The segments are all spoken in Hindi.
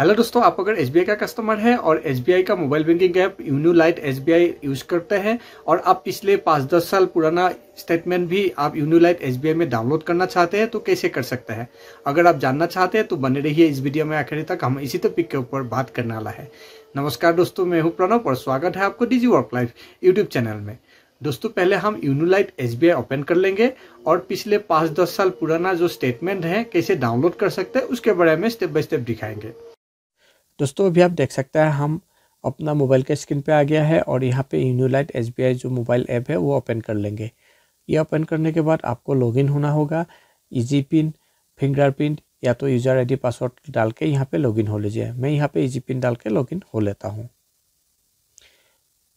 हेलो दोस्तों आप अगर एस का कस्टमर है और एस का mobile banking app YONO Lite S use करते हैं और आप पिछले पाँच दस साल पुराना स्टेटमेंट भी आप यूनो लाइट एस में डाउनलोड करना चाहते हैं तो कैसे कर सकते हैं अगर आप जानना चाहते हैं तो बने रहिए इस वीडियो में आखिर तक हम इसी टॉपिक के ऊपर बात करने वाला है नमस्कार दोस्तों मैं हूँ प्रणव और स्वागत है आपको Digi Work Life YouTube channel में दोस्तों पहले हम यूनोलाइट एस ओपन कर लेंगे और पिछले पाँच दस साल पुराना जो स्टेटमेंट है कैसे डाउनलोड कर सकते हैं उसके बारे में स्टेप बाय स्टेप दिखाएंगे दोस्तों अभी आप देख सकते हैं हम अपना मोबाइल के स्क्रीन पे आ गया है और यहाँ पे यूनोलाइट एस जो मोबाइल ऐप है वो ओपन कर लेंगे ये ओपन करने के बाद आपको लॉगिन होना होगा इजी पिन फिंगरप्रिंट या तो यूज़र आईडी पासवर्ड डाल के यहाँ पे लॉगिन हो लीजिए मैं यहाँ पे इजी पिन डाल के लॉगिन हो लेता हूँ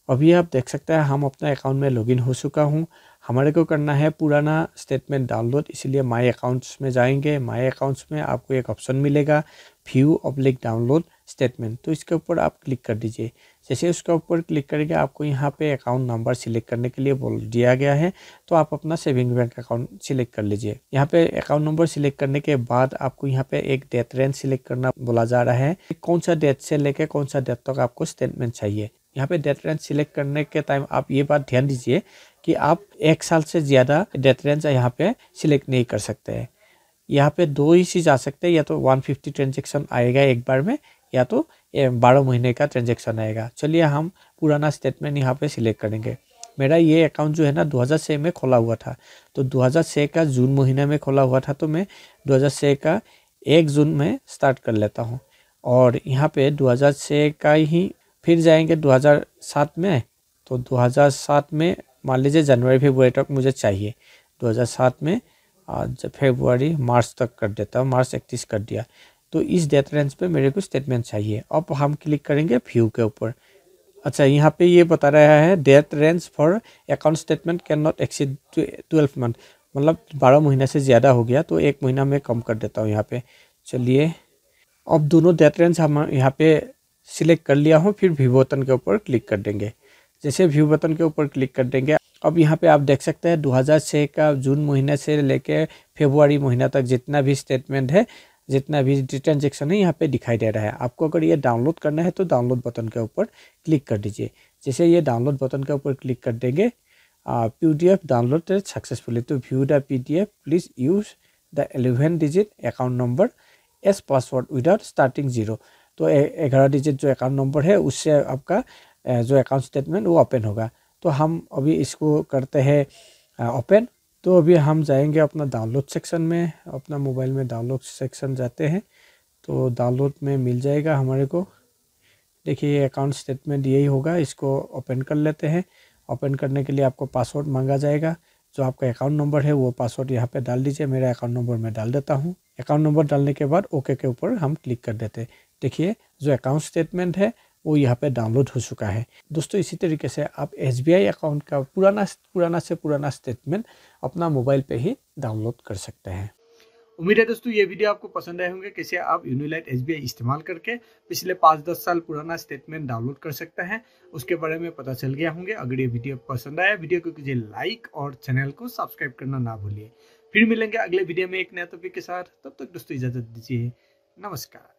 अभी आप देख सकते हैं हम अपना अकाउंट में लॉगिन हो चुका हूँ हमारे को करना है पुराना स्टेटमेंट डाउनलोड इसलिए माई अकाउंट्स में जाएंगे माई अकाउंट्स में आपको एक ऑप्शन मिलेगा व्यू ऑब्लिक डाउनलोड स्टेटमेंट तो इसके ऊपर आप क्लिक कर दीजिए जैसे उसके ऊपर क्लिक करके आपको यहाँ पे अकाउंट नंबर सिलेक्ट करने के लिए बोल दिया गया है तो आप अपना सेविंग बैंक अकाउंट सिलेक्ट कर लीजिए यहाँ पे अकाउंट नंबर सिलेक्ट करने के बाद आपको यहाँ पे एक डेथ रेंज सिलेक्ट करना बोला जा रहा है कौन सा डेथ से लेकर कौन सा डेथ तक आपको स्टेटमेंट चाहिए यहाँ पे डेथ रेंज सिलेक्ट करने के टाइम आप ये बात ध्यान दीजिए कि आप एक साल से ज़्यादा डेथ रेंज यहाँ पे सिलेक्ट नहीं कर सकते हैं यहाँ पे दो ही चीज़ आ सकते हैं या तो 150 ट्रांजेक्शन आएगा एक बार में या तो बारह महीने का ट्रांजेक्शन आएगा चलिए हम पुराना स्टेटमेंट यहाँ पे सिलेक्ट करेंगे मेरा ये अकाउंट जो है ना 2006 में खोला हुआ था तो 2006 का जून महीने में खोला हुआ था तो मैं 2006 का एक जून में स्टार्ट कर लेता हूँ और यहाँ पे 2006 का ही फिर जाएंगे 2007 में तो 2007 में मान लीजिए जनवरी फेबररी तक मुझे चाहिए 2007 में फेबररी मार्च तक कर देता हूँ मार्च इकतीस कर दिया तो इस डेटा रेंज पे मेरे को स्टेटमेंट चाहिए अब हम क्लिक करेंगे व्यू के ऊपर अच्छा यहाँ पे ये बता रहा है date range for account statement cannot exceed twelve month मतलब बारह महीने से ज़्यादा हो गया तो एक महीना में कम कर देता हूँ यहाँ पे चलिए अब दोनों डेट रेंज हम यहाँ पे सिलेक्ट कर लिया हूँ फिर व्यू बटन के ऊपर क्लिक कर देंगे जैसे व्यू बटन के ऊपर क्लिक कर देंगे अब यहाँ पे आप देख सकते हैं 2006 का जून महीने से लेके फेबुआरी महीना तक जितना भी स्टेटमेंट है जितना भी ट्रांजेक्शन है यहाँ पे दिखाई दे रहा है आपको अगर ये डाउनलोड करना है तो डाउनलोड बटन के ऊपर क्लिक कर दीजिए जैसे ये डाउनलोड बटन के ऊपर क्लिक कर देंगे P D F download successfully to view the P D F please use the eleven digit account number as password without starting zero तो, तो ग्यारह डिजिट जो अकाउंट नंबर है उससे आपका जो अकाउंट स्टेटमेंट वो ओपन होगा तो हम अभी इसको करते हैं ओपन तो अभी हम जाएंगे अपना डाउनलोड सेक्शन में अपना मोबाइल में डाउनलोड सेक्शन जाते हैं तो डाउनलोड में मिल जाएगा हमारे को देखिए अकाउंट स्टेटमेंट यही होगा इसको ओपन कर लेते हैं ओपन करने के लिए आपको पासवर्ड मांगा जाएगा जो आपका अकाउंट नंबर है वो पासवर्ड यहाँ पे डाल दीजिए मेरा अकाउंट नंबर मैं डाल देता हूँ अकाउंट नंबर डालने के बाद ओके के ऊपर हम क्लिक कर देते हैं देखिए जो अकाउंट स्टेटमेंट है वो यहाँ पे डाउनलोड हो चुका है दोस्तों इसी तरीके से आप एस अकाउंट का पुराना पुराना से पुराना स्टेटमेंट अपना मोबाइल पे ही डाउनलोड कर सकते हैं उम्मीद है दोस्तों ये वीडियो आपको पसंद आए होंगे कैसे आप यूनिलाइट एस इस्तेमाल करके पिछले पाँच दस साल पुराना स्टेटमेंट डाउनलोड कर सकते हैं उसके बारे में पता चल गया होंगे अगर ये वीडियो पसंद आया वीडियो को कीजिए लाइक और चैनल को सब्सक्राइब करना ना भूलिए फिर मिलेंगे अगले वीडियो में एक नया टॉपिक के साथ तब तक दोस्तों इजाजत दीजिए नमस्कार